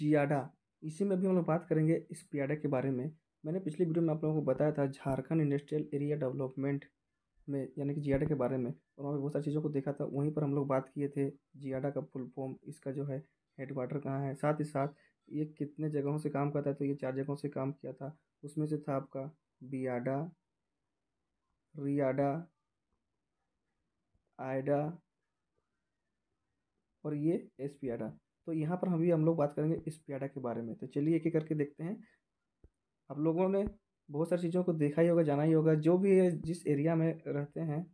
जियाडा इसी में भी हम लोग बात करेंगे इस पियाडा के बारे में मैंने पिछली वीडियो में आप लोगों को बताया था झारखंड इंडस्ट्रियल एरिया डेवलपमेंट में यानी कि जियाडा के बारे में और वहाँ पर बहुत सारी चीज़ों को देखा था वहीं पर हम लोग बात किए थे जियाडा का फुल फॉर्म इसका जो है हेड क्वार्टर कहाँ है साथ ही साथ ये कितने जगहों से काम करता है तो ये चार जगहों से काम किया था उसमें से था आपका बियाडा रियाडा आयडा और ये एस पियाडा तो यहाँ पर अभी हम लोग बात करेंगे इस प्याडा के बारे में तो चलिए एक एक करके देखते हैं आप लोगों ने बहुत सारी चीज़ों को देखा ही होगा जाना ही होगा जो भी जिस एरिया में रहते हैं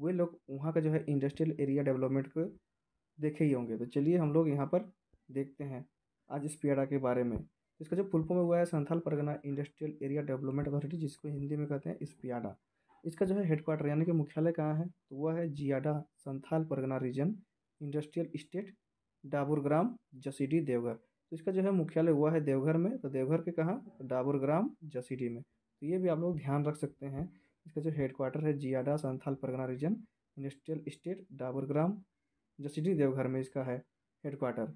वे लोग वहाँ का जो है इंडस्ट्रियल एरिया डेवलपमेंट को देखे ही होंगे तो चलिए हम लोग यहाँ पर देखते हैं आज इस पियाडा के बारे में इसका जो में हुआ है Santhal Pargana industrial area development authority जिसको हिंदी में कहते हैं इस पियाडा इसका जो है हेडक्वार्टर यानी कि मुख्यालय कहाँ है तो वह है JIADA Santhal Pargana region industrial estate Daburgram Jasidih Deoghar तो इसका जो है मुख्यालय हुआ है देवघर में तो देवघर के कहाँ डाबुरग्राम जसीडी में तो ये भी आप लोग ध्यान रख सकते हैं इसका जो हेडक्वार्टर है JIADA Santhal Pargana region industrial Daburgram Jasidih Deoghar में इसका है हेडक्वार्टर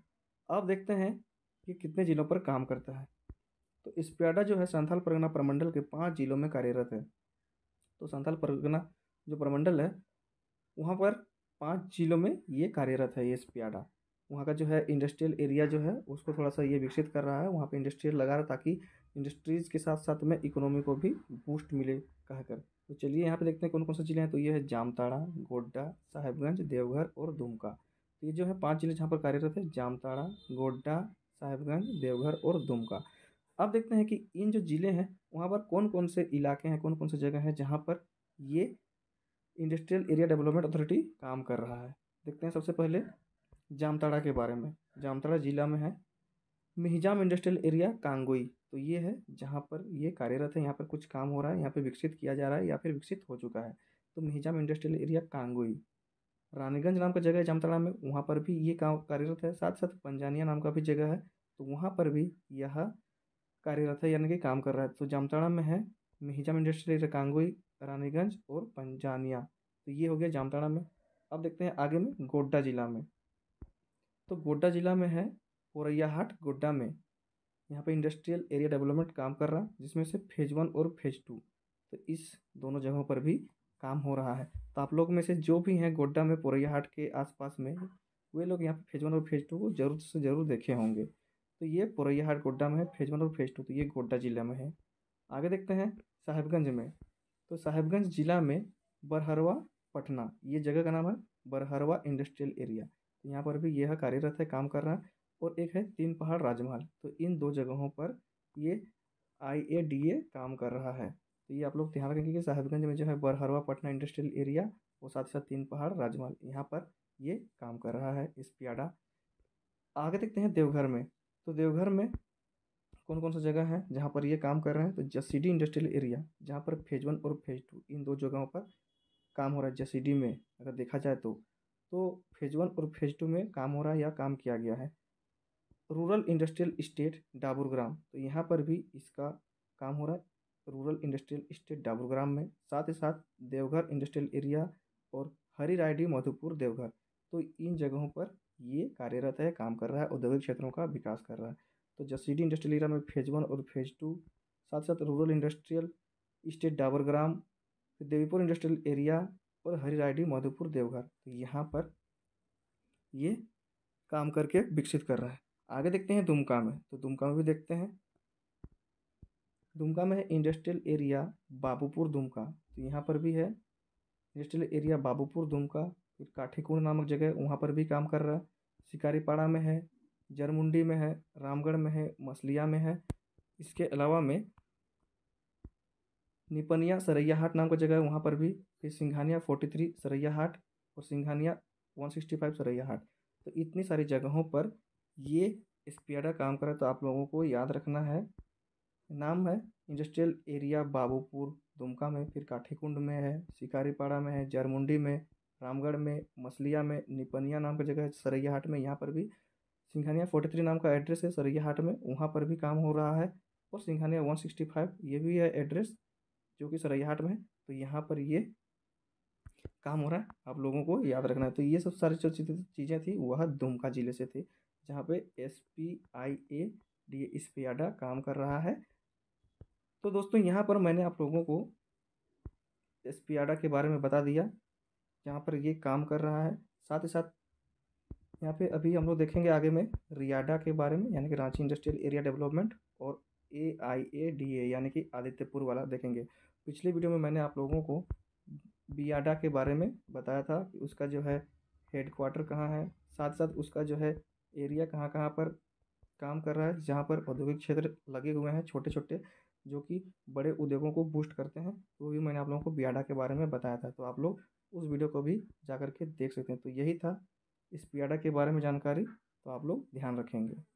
अब देखते हैं कि कितने ज़िलों पर काम करता है तो स्पियाडा जो है संथाल परगना प्रमंडल के पाँच ज़िलों में कार्यरत है तो संथाल परगना जो प्रमंडल है वहाँ पर पाँच ज़िलों में ये कार्यरत है ये स्पियाडा वहाँ का जो है इंडस्ट्रियल एरिया जो है उसको थोड़ा सा ये विकसित कर रहा है वहाँ पे इंडस्ट्रियल लगा रहा ताकि इंडस्ट्रीज़ के साथ साथ में इकोनॉमी को भी बूस्ट मिले कहकर तो चलिए यहाँ पे देखते हैं कौन कौन से जिले हैं तो ये है जामताड़ा गोड्डा साहेबगंज देवघर और दुमका तो ये जो है पाँच जिले जहाँ पर कार्यरत है जामताड़ा गोड्डा साहेबगंज देवघर और दुमका अब देखते हैं कि इन जो ज़िले हैं वहाँ पर कौन कौन से इलाके हैं कौन कौन से जगह हैं जहाँ पर ये इंडस्ट्रियल एरिया डेवलपमेंट अथॉरिटी काम कर रहा है देखते हैं सबसे पहले जामताड़ा के बारे में जामताड़ा ज़िला में है मिहिजाम इंडस्ट्रियल एरिया कांगोई तो ये है जहाँ पर ये कार्यरत है यहाँ पर कुछ काम हो रहा है यहाँ पर विकसित किया जा रहा है या फिर विकसित हो चुका है तो मिहिजाम इंडस्ट्रियल एरिया कांगोई रानीगंज नाम का जगह है जामताड़ा में वहाँ पर भी ये काम कार्यरत है साथ साथ पंजानिया नाम का भी जगह है तो वहाँ पर भी यह कार्यरत है यानी कि काम कर रहा है तो जामताड़ा में है मिहिजाम इंडस्ट्रियल एरिया कांगोई रानीगंज और पंजानिया तो ये हो गया जामताड़ा में अब देखते हैं आगे में गोड्डा जिला में तो गोड्डा ज़िला में है औरैया हाट गोड्डा में यहाँ पे इंडस्ट्रियल एरिया डेवलपमेंट काम कर रहा है जिसमें से फेज वन और फेज टू तो इस दोनों जगहों पर भी काम हो रहा है तो आप लोग में से जो भी हैं गोड्डा में पोरैया हाट के आसपास में वे लोग यहाँ पे फेज वन और फेज टू को जरूर से ज़रूर देखे होंगे तो ये पोरैया हाट गोड्डा में है फेज वन और फेज टू तो ये गोड्डा जिला में है आगे देखते हैं साहिबगंज में तो साहिबगंज जिला में बरहरवा पटना ये जगह का नाम है बरहरवा इंडस्ट्रियल एरिया यहाँ पर भी यह कार्यरत है काम कर रहा है और एक है तीन पहाड़ राजमहल तो इन दो जगहों पर ये आई ए डी ए काम कर रहा है तो ये आप लोग ध्यान रखेंगे कि साहिबगंज में जो है बरहरवा पटना इंडस्ट्रियल एरिया और साथ ही साथ तीन पहाड़ राजमहल यहाँ पर ये काम कर रहा है इस प्याडा आगे देखते हैं देवघर में तो देवघर में कौन कौन सा जगह है जहाँ पर ये काम कर रहे हैं तो जसीडी इंडस्ट्रियल एरिया जहाँ पर फेज वन और फेज टू इन दो जगहों पर काम हो रहा है जसीडी में अगर देखा जाए तो तो फेज़ वन और फेज़ टू में काम हो रहा है या काम किया गया है रूरल इंडस्ट्रियल इस्टेट डाबुरग्राम तो यहाँ पर भी इसका काम हो रहा है रूरल इंडस्ट्रियल इस्टेट डाबुरग्राम में साथ ही साथ देवघर इंडस्ट्रियल एरिया और हरी रायडी मधुपुर देवघर तो इन जगहों पर ये कार्यरत है काम कर रहा है औद्योगिक क्षेत्रों का विकास कर रहा है तो जसीडी इंडस्ट्रियल एरिया में फेज़ वन और फेज़ टू साथ साथ रूरल इंडस्ट्रियल इस्टेट डाबरग्राम फिर देवीपुर इंडस्ट्रियल एरिया और राइडी मधुपुर देवघर तो यहाँ पर ये काम करके विकसित कर रहा है आगे देखते हैं दुमका में तो दुमका में भी देखते हैं दुमका में है इंडस्ट्रियल एरिया बाबूपुर दुमका तो यहाँ पर भी है इंडस्ट्रियल एरिया बाबूपुर दुमका फिर काठीकुंड नामक जगह वहाँ पर भी काम कर रहा है शिकारीपाड़ा में है जरमुंडी में है रामगढ़ में है मसलिया में है इसके अलावा में निपनिया सरैया हाट नाम का जगह है वहाँ पर भी फिर सिंघानिया फोर्टी थ्री सरैया हाट और Singhania one sixty five Sariya Haat तो इतनी सारी जगहों पर ये स्पियाडा काम करा तो आप लोगों को याद रखना है नाम है इंडस्ट्रियल एरिया बाबूपुर दुमका में फिर काठीकुंड में है शिकारीपाड़ा में है जरमुंडी में रामगढ़ में मछलिया में निपनिया नाम का जगह है सरैया हाट में यहाँ पर भी सिंघानिया फोर्टी थ्री नाम का एड्रेस है सरैया हाट में वहाँ पर भी काम हो रहा है और सिंघानिया वन सिक्सटी फाइव ये भी है एड्रेस जो कि सरैयाहाट में है तो यहाँ पर ये काम हो रहा है आप लोगों को याद रखना है तो ये सब सारी जो चीज़ें थी वह दुमका ज़िले से थी जहाँ पे S P I A D आडा काम कर रहा है तो दोस्तों यहाँ पर मैंने आप लोगों को एस पी आडा के बारे में बता दिया जहाँ पर ये काम कर रहा है साथ ही साथ यहाँ पे अभी हम लोग देखेंगे आगे में रियाडा के बारे में यानी कि रांची इंडस्ट्रियल एरिया डेवलपमेंट और ए आई ए डी ए यानी कि आदित्यपुर वाला देखेंगे पिछले वीडियो में मैंने आप लोगों को बियाडा के बारे में बताया था कि उसका जो है हेड क्वार्टर कहाँ है साथ साथ उसका जो है एरिया कहाँ कहाँ पर काम कर रहा है जहाँ पर औद्योगिक क्षेत्र लगे हुए हैं छोटे छोटे जो कि बड़े उद्योगों को बूस्ट करते हैं वो भी मैंने आप लोगों को बियाडा के बारे में बताया था तो आप लोग उस वीडियो को भी जा कर के देख सकते हैं तो यही था इस बियाडा के बारे में जानकारी तो आप लोग ध्यान रखेंगे